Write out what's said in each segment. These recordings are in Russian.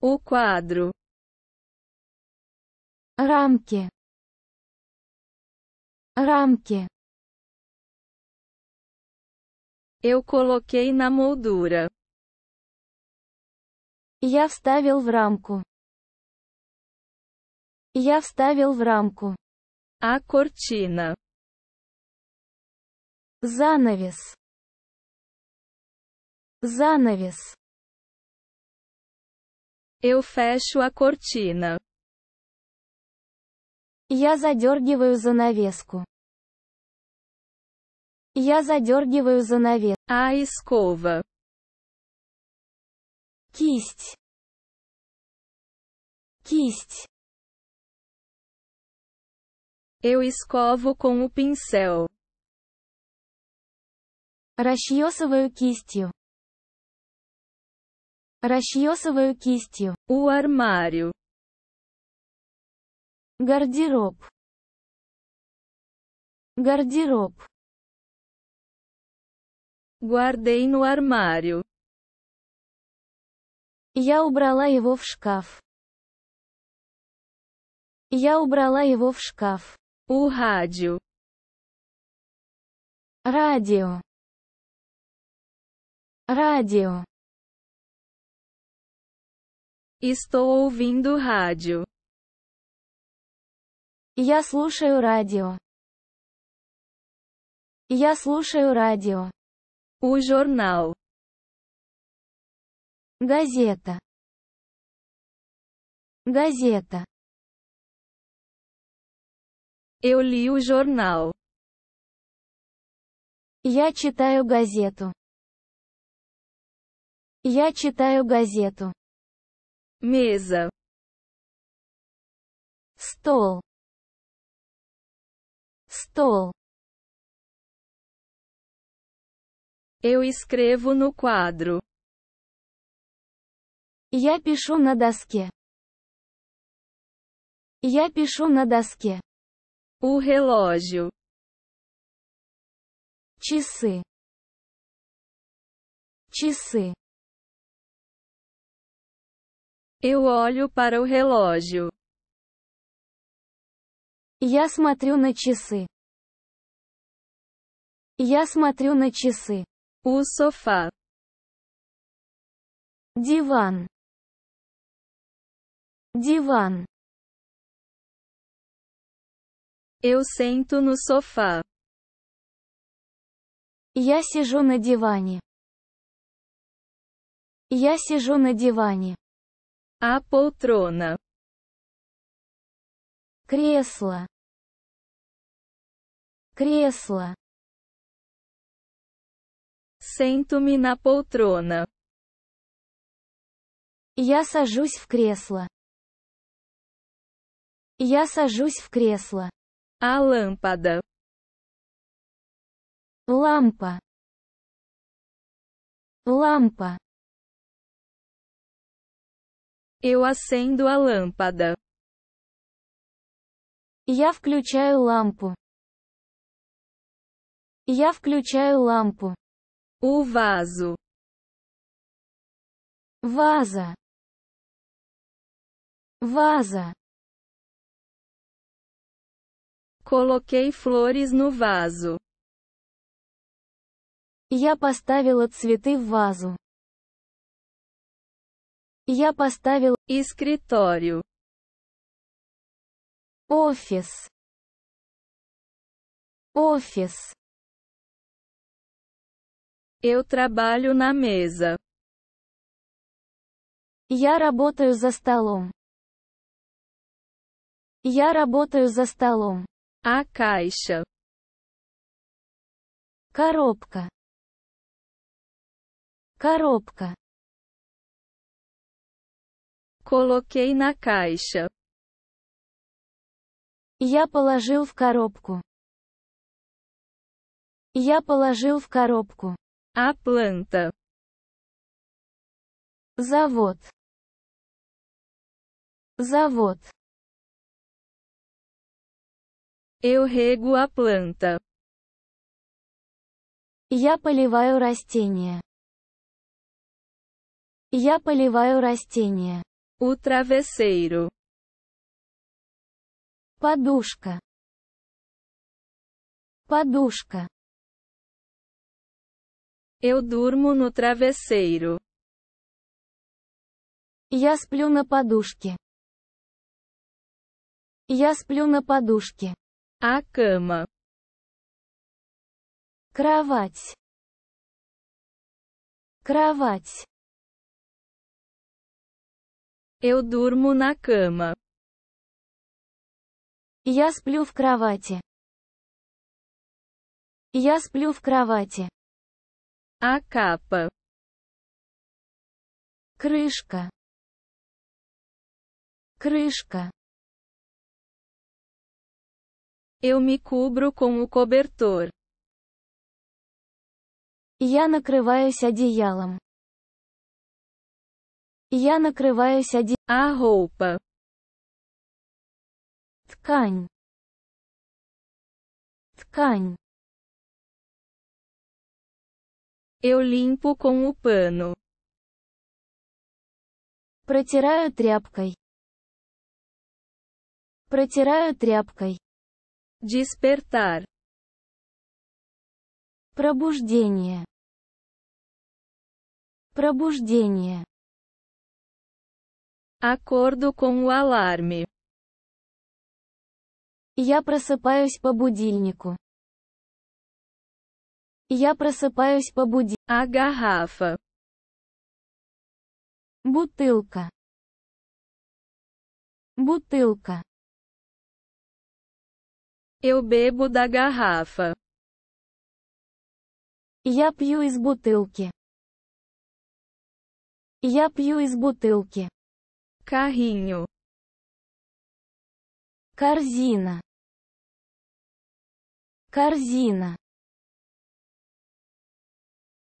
O quadro. Рамки. Рамки. Eu coloquei na moldura. Я вставил в рамку. Я вставил в рамку. A cortina. Занавес. Занавес. Eu fecho a cortina. Я задергиваю занавеску. Я задергиваю занавес. A а escova. Кисть. Кисть. Eu escovo com o pincel. Расчесываю кистью. Расчесываю кистью. У армарию. Гардероб. Гардероб. Guardei no armário. Я убрала его в шкаф. Я убрала его в шкаф. O rádio. Радио. Радио. Estou ouvindo rádio. Я слушаю радио. Я слушаю радио. У jornal. Газета. Газета. Eu li o jornal. Я читаю газету. Я читаю газету. Меза. Стол. Стол. Eu escrevo no quadro. Я пишу на доске. Я пишу на доске. У relógio. Часы. Часы. Eu olho para o relógio. Я смотрю на часы. Я смотрю на часы. У sofá. Диван. Диван. Eu sento no sofá. Я сижу на диване. Я сижу на диване. A poltrona. Кресло. Кресло. Сento-me na poltrona. Я сажусь в кресло. Я сажусь в кресло. А lâmpada. Лампа. Лампа. Eu acendo a lâmpada. Я включаю лампу. Я включаю лампу. O vaso. Ваза. Ваза. Coloquei flores no vaso. Я поставила цветы в вазу. Я поставил «Escritório», «Офис», «Офис». Eu trabalho na mesa. Я работаю за столом. Я работаю за столом. A caixa. Коробка. Коробка. Coloquei na caixa. Я положил в коробку. Я положил в коробку. А planta. Завод. Завод. Eu rego a planta. Я поливаю растения. Я поливаю растения. O travesseiro. Padushka. Padushka. Eu durmo no travesseiro. Я сплю на подушке. Я сплю на подушке. А кама. Кровать. Кровать. Eu durmo na cama. Я сплю в кровати. Я сплю в кровати. А капа. Крышка. Крышка. Eu me cubro com o cobertor. Я накрываюсь одеялом. Я накрываюсь один. A roupa. Ткань. Ткань. Eu limpo com o pano. Протираю тряпкой. Протираю тряпкой. Despertar. Пробуждение. Пробуждение. Acordo com o alarme. Я просыпаюсь по будильнику. Я просыпаюсь по будильнику. A Бутылка. Бутылка. Eu bebo da garrafa. Я пью из бутылки. Я пью из бутылки carrinho, корзина, корзина.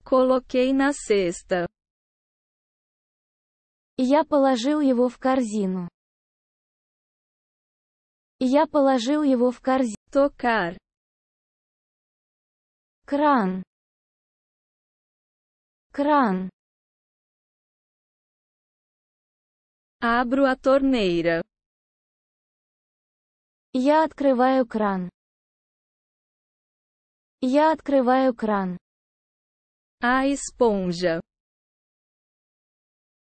Coloquei на cesta. Я положил его в корзину. Я положил его в корзину. Tocar. Кран. Кран. Abro a torneira. Я открываю кран. Я открываю кран. A esponja.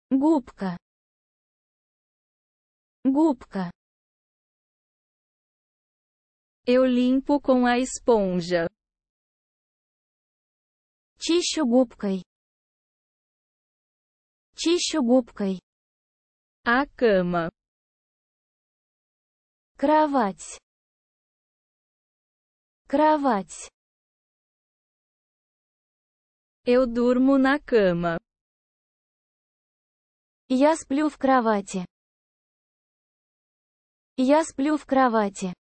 Губка. Губка. Eu limpo com a esponja. Чищу губкой. Чищу губкой. А кэма. Кровать. Кровать. Eu durmo na cama. Я сплю в кровати. Я сплю в кровати.